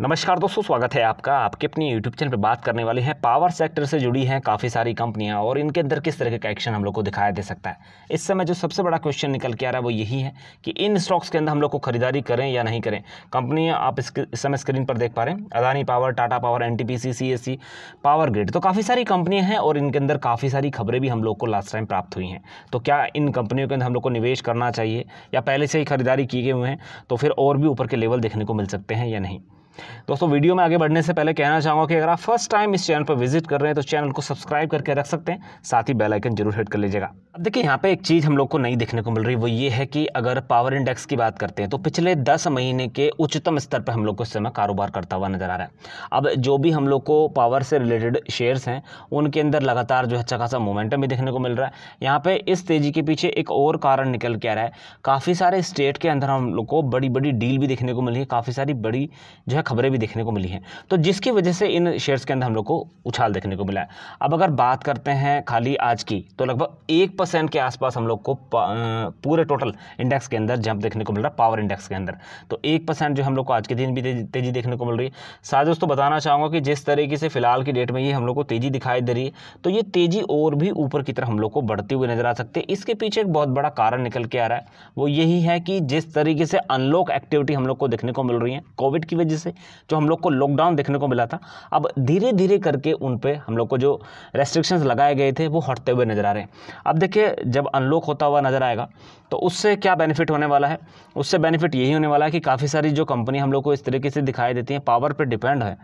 नमस्कार दोस्तों स्वागत है आपका आपके अपनी यूट्यूब चैनल पर बात करने वाले हैं पावर सेक्टर से जुड़ी हैं काफ़ी सारी कंपनियां और इनके अंदर किस तरह का एक्शन हम लोग को दिखाया दे सकता है इस समय जो सबसे बड़ा क्वेश्चन निकल के आ रहा है वो यही है कि इन स्टॉक्स के अंदर हम लोग को खरीदारी करें या नहीं करें कंपनियाँ आप इस समय स्क्रीन पर देख पा रहे हैं Adani power Tata power N T power grid तो काफ़ी सारी कंपनियाँ हैं और इनके अंदर काफ़ी सारी खबरें भी हम लोग को लास्ट टाइम प्राप्त हुई हैं तो क्या इन कंपनियों के अंदर हम लोग को निवेश करना चाहिए या पहले से ही खरीदारी किए हुए हैं तो फिर और भी ऊपर के लेवल देखने को मिल सकते हैं या नहीं दोस्तों वीडियो में आगे बढ़ने से पहले कहना चाहूँगा कि अगर आप फर्स्ट टाइम इस चैनल पर विजिट कर रहे हैं तो चैनल को सब्सक्राइब करके रख सकते हैं साथ ही बेलाइकन जरूर हिट कर लीजिएगा अब देखिए यहाँ पे एक चीज़ हम लोग को नई देखने को मिल रही है वो ये है कि अगर पावर इंडेक्स की बात करते हैं तो पिछले दस महीने के उच्चतम स्तर पर हम लोग को इस समय कारोबार करता हुआ नजर आ रहा है अब जो भी हम लोग को पावर से रिलेटेड शेयर्स हैं उनके अंदर लगातार जो है अच्छा खासा मोमेंटम भी देखने को मिल रहा है यहाँ पे इस तेज़ी के पीछे एक और कारण निकल के आ रहा है काफ़ी सारे स्टेट के अंदर हम लोग को बड़ी बड़ी डील भी देखने को मिल रही है काफ़ी सारी बड़ी जो है खबरें भी देखने को मिली हैं तो जिसकी वजह से इन शेयर्स के अंदर हम लोग को उछाल देखने को मिला है अब अगर बात करते हैं खाली आज की तो लगभग एक परसेंट के आसपास हम लोग को पूरे टोटल इंडेक्स के अंदर जंप देखने को मिल रहा है पावर इंडेक्स के अंदर तो एक परसेंट जो हम लोग को आज के दिन भी तेज़ी देखने को मिल रही है साथ दोस्तों बताना चाहूँगा कि जिस तरीके से फिलहाल की डेट में ये हम लोग को तेज़ी दिखाई दे रही है तो ये तेज़ी और भी ऊपर की तरफ हम लोग को बढ़ती हुई नज़र आ सकती है इसके पीछे एक बहुत बड़ा कारण निकल के आ रहा है वो यही है कि जिस तरीके से अनलॉक एक्टिविटी हम लोग को देखने को मिल रही है कोविड की वजह से जो हम लोग को लॉकडाउन देखने को मिला था अब धीरे धीरे करके उन पर हम लोग को जो रेस्ट्रिक्शंस लगाए गए थे वो हटते हुए नज़र आ रहे हैं अब देखिए जब अनलॉक होता हुआ नज़र आएगा तो उससे क्या बेनिफिट होने वाला है उससे बेनिफिट यही होने वाला है कि काफ़ी सारी जो कंपनी हम लोग को इस तरीके से दिखाई देती हैं पावर पर डिपेंड है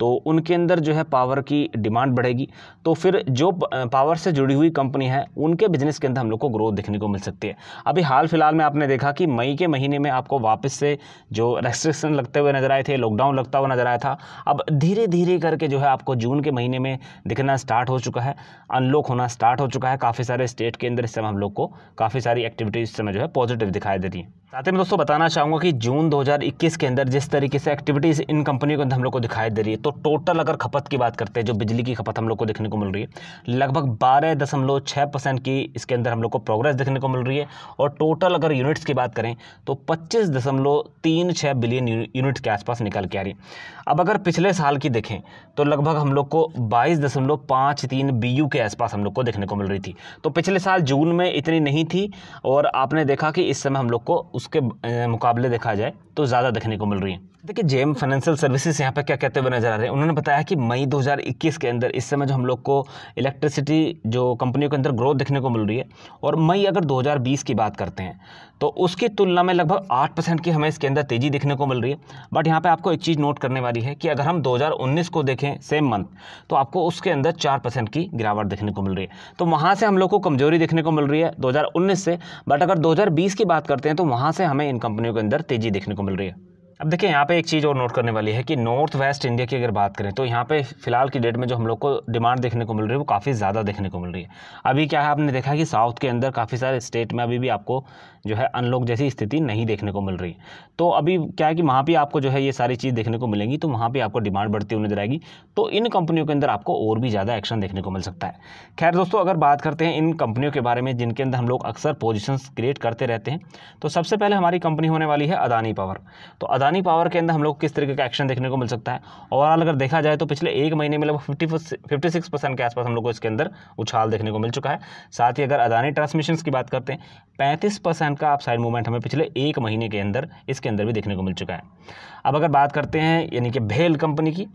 तो उनके अंदर जो है पावर की डिमांड बढ़ेगी तो फिर जो पावर से जुड़ी हुई कंपनी है उनके बिजनेस के अंदर हम लोग को ग्रोथ देखने को मिल सकती है अभी हाल फिलहाल में आपने देखा कि मई के महीने में आपको वापस से जो रेस्ट्रिक्शन लगते हुए नज़र आए थे लोग लॉकडाउन लगता हुआ नज़र आया था अब धीरे धीरे करके जो है आपको जून के महीने में दिखना स्टार्ट हो चुका है अनलॉक होना स्टार्ट हो चुका है काफ़ी सारे स्टेट के अंदर इस समय हम लोग को काफ़ी सारी एक्टिविटीज़ इस समय जो है पॉजिटिव दिखाई दे रही हैं साथ ही में दोस्तों बताना चाहूँगा कि जून 2021 के अंदर जिस तरीके से एक्टिविटीज़ इन कंपनियों के अंदर हम लोग को दिखाई दे रही है तो टोटल अगर खपत की बात करते हैं जो बिजली की खपत हम लोग को देखने को मिल रही है लगभग बारह दशमलव छः परसेंट की इसके अंदर हम लोग को प्रोग्रेस देखने को मिल रही है और टोटल अगर यूनिट्स की बात करें तो पच्चीस दशमलव तीन छः बिलियन यूनिट के आसपास निकल के आ रही है अब अगर पिछले साल की देखें तो लगभग हम लोग को बाईस दशमलव पाँच तीन बी यू के आसपास हम लोग को देखने को मिल रही थी तो पिछले साल जून में इतनी नहीं थी और आपने देखा कि इस समय हम लोग को उसके मुकाबले देखा जाए तो ज़्यादा देखने को मिल रही है देखिए एम फाइनेंशियल सर्विसेज यहाँ पर क्या कहते हुए नजर आ रहे हैं उन्होंने बताया कि मई 2021 के अंदर इस समय जो हम लोग को इलेक्ट्रिसिटी जो कंपनियों के अंदर ग्रोथ देखने को मिल रही है और मई अगर 2020 की बात करते हैं तो उसकी तुलना में लगभग आठ परसेंट की हमें इसके अंदर तेज़ी देखने को मिल रही है बट यहाँ पर आपको एक चीज़ नोट करने वाली है कि अगर हम दो को देखें सेम मंथ तो आपको उसके अंदर चार परसेंट की गिरावट देखने को मिल रही है तो वहाँ से हम लोग को कमजोरी देखने को मिल रही है दो से बट अगर दो की बात करते हैं तो वहाँ से हमें इन कंपनियों के अंदर तेज़ी देखने को मिल रही है अब देखिए यहाँ पे एक चीज़ और नोट करने वाली है कि नॉर्थ वेस्ट इंडिया की अगर बात करें तो यहाँ पे फिलहाल की डेट में जो हम लोग को डिमांड देखने को मिल रही है वो काफ़ी ज़्यादा देखने को मिल रही है अभी क्या है आपने देखा कि साउथ के अंदर काफ़ी सारे स्टेट में अभी भी आपको जो है अनलॉक जैसी स्थिति नहीं देखने को मिल रही तो अभी क्या है कि वहाँ पर आपको जो है ये सारी चीज़ देखने को मिलेंगी तो वहाँ पर आपको डिमांड बढ़ती हुई नजर आएगी तो इन कंपनियों के अंदर आपको और भी ज़्यादा एक्शन देखने को मिल सकता है खैर दोस्तों अगर बात करते हैं इन कंपनियों के बारे में जिनके अंदर हम लोग अक्सर पोजिशन क्रिएट करते रहते हैं तो सबसे पहले हमारी कंपनी होने वाली है अदानी पावर तो अदानी पावर के अंदर हम लोग किस तरीके का एक्शन देखने को मिल सकता है ओवरऑल अगर देखा जाए तो पिछले एक महीने में लगभग फिफ्टी फिफ्टी सिक्स परसेंट के आसपास हम लोग को इसके अंदर उछाल देखने को मिल चुका है साथ ही अगर अदानी ट्रांसमिशन की बात करते हैं पैंतीस परसेंट का अपसाइड मूवमेंट हमें पिछले एक महीने के अंदर इसके अंदर भी देखने को मिल चुका है अब अगर बात करते हैं यानी कि भेल कंपनी की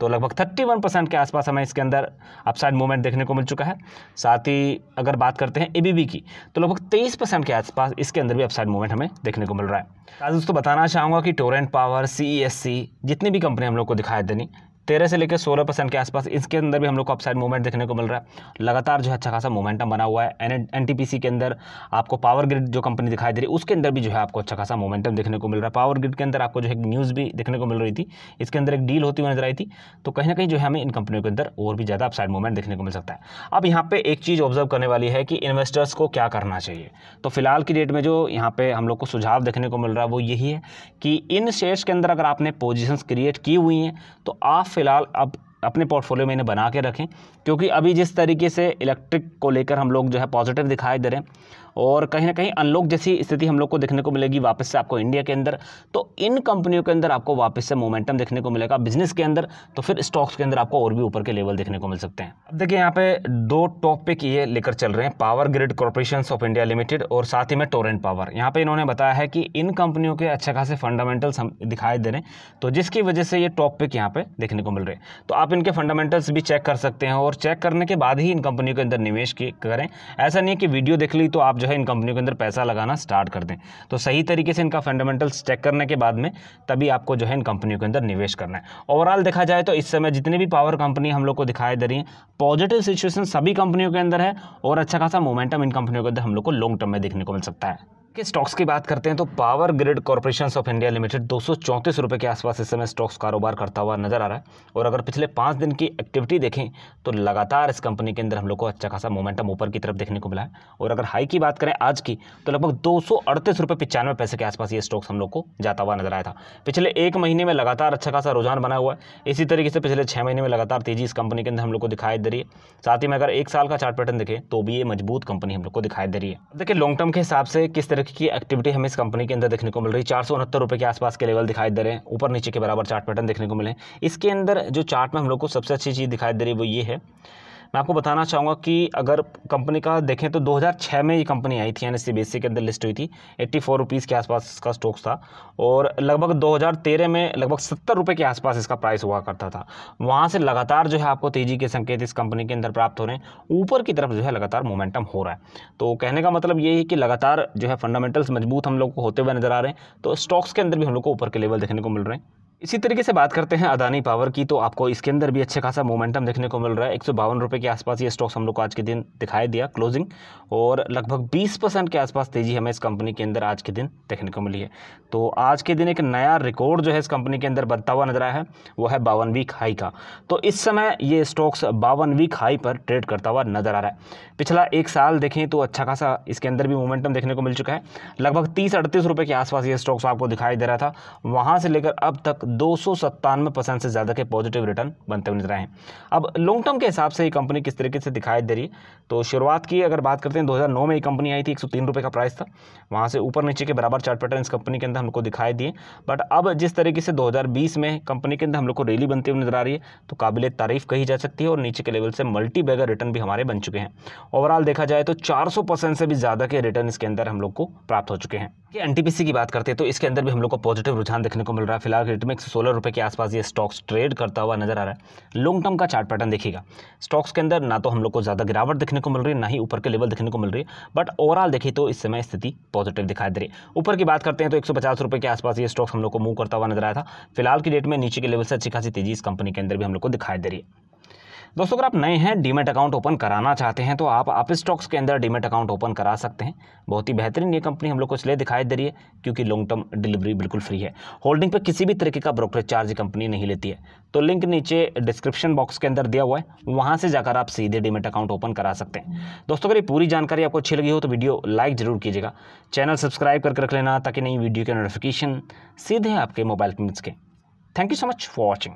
तो लगभग थर्टी वन परसेंट के आसपास हमें इसके अंदर अपसाइड मूवमेंट देखने को मिल चुका है साथ ही अगर बात करते हैं ए की तो लगभग तेईस परसेंट के आसपास इसके अंदर भी अपसाइड मूवमेंट हमें देखने को मिल रहा है आज दोस्तों बताना चाहूँगा कि टोरेंट पावर सी जितनी भी कंपनी हम लोग को दिखाई देनी तेरह से लेकर सोलह परसेंट के आसपास इसके अंदर भी हम लोग को अपसाइड मूवमेंट देखने को मिल रहा है लगातार जो है अच्छा खासा मोमेंटम बना हुआ है एन एन के अंदर आपको पावर ग्रिड जो कंपनी दिखाई दे रही है उसके अंदर भी जो है आपको अच्छा खासा मोमेंटम देखने को मिल रहा है पावर ग्रिड के अंदर आपको जो है न्यूज़ भी देखने को मिल रही थी इसके अंदर एक डील होती हुई नजर आई थी तो कहीं ना कहीं जो है हमें इन कंपनियों के अंदर और भी ज़्यादा अपसाइड मूवमेंट देखने को मिल सकता है अब यहाँ पर एक चीज़ ऑब्जर्व करने वाली है कि इन्वेस्टर्स को क्या करना चाहिए तो फिलहाल की डेट में जो यहाँ पर हम लोग को सुझाव देखने को मिल रहा है वो यही है कि इन शेयर्स के अंदर अगर आपने पोजिशन क्रिएट की हुई हैं तो आप फ़िलहाल अब अपने पोर्टफोलियो में इन्हें बना के रखें क्योंकि अभी जिस तरीके से इलेक्ट्रिक को लेकर हम लोग जो है पॉजिटिव दिखाई दे रहे हैं और कहीं ना कहीं अनलॉक जैसी स्थिति हम लोग को देखने को मिलेगी वापस से आपको इंडिया के अंदर तो इन कंपनियों के अंदर आपको वापस से मोमेंटम देखने को मिलेगा बिजनेस के अंदर तो फिर स्टॉक्स के अंदर आपको और भी ऊपर के लेवल देखने को मिल सकते हैं अब देखिए यहाँ पे दो टॉपिक ये लेकर चल रहे हैं power grid corporation of India limited और साथ ही में टोरेंट पावर यहाँ पे इन्होंने बताया है कि इन कंपनियों के अच्छे खासे फंडामेंटल्स हम दिखाई दे रहे हैं तो जिसकी वजह से ये टॉपिक यहाँ पे देखने को मिल रहे हैं तो आप इनके फंडामेंटल्स भी चेक कर सकते हैं और चेक करने के बाद ही इन कंपनियों के अंदर निवेश करें ऐसा नहीं है कि वीडियो देख ली तो आप जो है इन कंपनियों के अंदर पैसा लगाना स्टार्ट कर दें तो सही तरीके से इनका फंडामेंटल्स चेक करने के बाद में तभी आपको जो है इन कंपनियों के अंदर निवेश करना है ओवरऑल देखा जाए तो इस समय जितनी भी पावर कंपनी हम लोग को दिखाई दे रही है पॉजिटिव सिचुएशन सभी कंपनियों के अंदर है और अच्छा खासा मोमेंटम इन कंपनियों के अंदर हम लोग को लॉन्ग टर्म में देखने को मिल सकता है के स्टॉक्स की बात करते हैं तो power grid corporation of India limited दो रुपए के आसपास इस समय स्टॉक्स कारोबार करता हुआ नजर आ रहा है और अगर पिछले पाँच दिन की एक्टिविटी देखें तो लगातार इस कंपनी के अंदर हम लोग को अच्छा खासा मोमेंटम ऊपर की तरफ देखने को मिला है और अगर हाई की बात करें आज की तो लगभग दो सौ पैसे के आसपास ये स्टॉक्स हम लोग को जाता हुआ नजर आया था पिछले एक महीने में लगातार अच्छा खासा रुझान बना हुआ है इसी तरीके से पिछले छः महीने में लगातार तेजी इस कंपनी के अंदर हम लोग को दिखाई दे रही है साथ ही में अगर एक साल का चार्ट पैटर्न देखें तो भी ये मजबूत कंपनी हम लोग को दिखाई दे रही है देखिए लॉन्ग टर्म के हिसाब से किस तरह तक की एक्टिविटी हमें इस कंपनी के अंदर देखने को मिल रही है चार सौ उनहत्तर रुपये के आसपास के लेवल दिखाई दे रहे हैं ऊपर नीचे के बराबर चार्ट पैटर्न देखने को मिले इसके अंदर जो चार्ट में हम लोग को सबसे अच्छी चीज़ दिखाई दे रही है वो ये है मैं आपको बताना चाहूँगा कि अगर कंपनी का देखें तो 2006 में ये कंपनी आई थी एन एस सी के अंदर लिस्ट हुई थी एट्टी फोर रुपीज़ के आसपास इसका स्टॉक्स था और लगभग 2013 में लगभग सत्तर रुपये के आसपास इसका प्राइस हुआ करता था वहाँ से लगातार जो है आपको तेज़ी के संकेत इस कंपनी के अंदर प्राप्त हो रहे हैं ऊपर की तरफ जो है लगातार मोमेंटम हो रहा है तो कहने का मतलब ये है कि लगातार जो है फंडामेंटल्स मजबूत हम लोग को होते हुए नज़र आ रहे हैं तो स्टॉक्स के अंदर भी हम लोग को ऊपर के लेवल देखने को मिल रहे हैं इसी तरीके से बात करते हैं अदानी पावर की तो आपको इसके अंदर भी अच्छा खासा मोमेंटम देखने को मिल रहा है एक रुपये के आसपास ये स्टॉक्स हम लोग को आज के दिन दिखाई दिया क्लोजिंग और लगभग 20 परसेंट के आसपास तेज़ी हमें इस कंपनी के अंदर आज के दिन देखने को मिली है तो आज के दिन एक नया रिकॉर्ड जो है इस कंपनी के अंदर बनता हुआ नजर आया है वो है बावन वीक हाई का तो इस समय ये स्टॉक्स बावन वीक हाई पर ट्रेड करता हुआ नजर आ रहा है पिछला एक साल देखें तो अच्छा खासा इसके अंदर भी मोमेंटम देखने को मिल चुका है लगभग तीस अड़तीस रुपये के आसपास ये स्टॉक्स आपको दिखाई दे रहा था वहाँ से लेकर अब तक दो सौ परसेंट से ज़्यादा के पॉजिटिव रिटर्न बनते हुए नजर आए अब लॉन्ग टर्म के हिसाब से ये कंपनी किस तरीके से दिखाई दे रही है तो शुरुआत की अगर बात करते हैं 2009 में ये कंपनी आई थी एक रुपए का प्राइस था वहाँ से ऊपर नीचे के बराबर चार्ट पैटर्न इस कंपनी के अंदर हमको दिखाई दिए बट अब जिस तरीके से 2020 में कंपनी के अंदर हम लोग को रैली बनती हुई नजर आ रही है तो काबिल तारीफ कही जा सकती है और नीचे के लेवल से मल्टी बैगर रिटर्न भी हमारे बन चुके हैं ओवरऑल देखा जाए तो चार से भी ज़्यादा के रिटर्न इसके अंदर हम लोग को प्राप्त हो चुके हैं एन की बात करते हैं तो इसके अंदर भी हम लोग को पॉजिटिव रुझान देखने को मिल रहा है फिलहाल रेट में एक सौ सोलह रुपये के आसपास ये स्टॉक्स ट्रेड करता हुआ नजर आ रहा है लॉन्ग टर्म का चार्ट पैटर्न देखिएगा स्टॉक्स के अंदर ना तो हम लोग को ज़्यादा गिरावट देखने को मिल रही है ना ही ऊपर के लेवल देखने को मिल रही है बट ओवरऑल देखिए तो इस समय स्थिति पॉजिटिव दिखाई दे रही है ऊपर की बात करते हैं तो एक सौ के आसपास ये स्टॉक्स हम लोग को मूव करता हुआ नजर आया था फिलहाल की डेट में नीचे के लेवल से अच्छी खासी तेजी इस कंपनी के अंदर भी हम लोग को दिखाई दे रही है दोस्तों अगर आप नए हैं डीमेट अकाउंट ओपन कराना चाहते हैं तो आप अप स्टॉक्स के अंदर डीमेट अकाउंट ओपन करा सकते हैं बहुत ही बेहतरीन ये कंपनी हम लोग को इसलिए दिखाई दे रही है क्योंकि लॉन्ग टर्म डिलीवरी बिल्कुल फ्री है होल्डिंग पर किसी भी तरीके का ब्रोकरेज चार्ज कंपनी नहीं लेती है तो लिंक नीचे डिस्क्रिप्शन बॉक्स के अंदर दिया हुआ है वहाँ से जाकर आप सीधे डीमेट अकाउंट ओपन करा सकते हैं दोस्तों अगर ये पूरी जानकारी आपको अच्छी लगी हो तो वीडियो लाइक जरूर कीजिएगा चैनल सब्सक्राइब करके रख लेना ताकि नई वीडियो के नोटिफिकेशन सीधे आपके मोबाइल के मिल सके thank you so much for watching